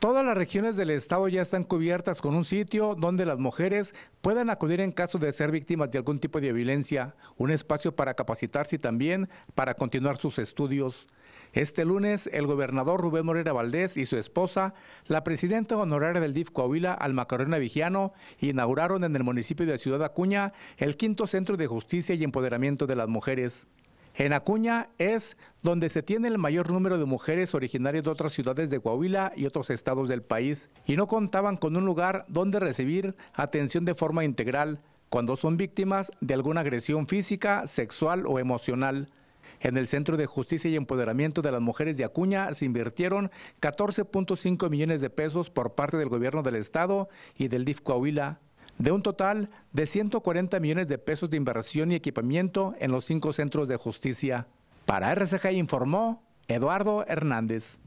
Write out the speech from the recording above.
Todas las regiones del estado ya están cubiertas con un sitio donde las mujeres puedan acudir en caso de ser víctimas de algún tipo de violencia, un espacio para capacitarse y también para continuar sus estudios. Este lunes, el gobernador Rubén Morera Valdés y su esposa, la presidenta honoraria del DIF Coahuila, Alma Vigiano, inauguraron en el municipio de Ciudad Acuña el quinto centro de justicia y empoderamiento de las mujeres. En Acuña es donde se tiene el mayor número de mujeres originarias de otras ciudades de Coahuila y otros estados del país y no contaban con un lugar donde recibir atención de forma integral cuando son víctimas de alguna agresión física, sexual o emocional. En el Centro de Justicia y Empoderamiento de las Mujeres de Acuña se invirtieron 14.5 millones de pesos por parte del gobierno del estado y del DIF Coahuila de un total de 140 millones de pesos de inversión y equipamiento en los cinco centros de justicia. Para RCG informó Eduardo Hernández.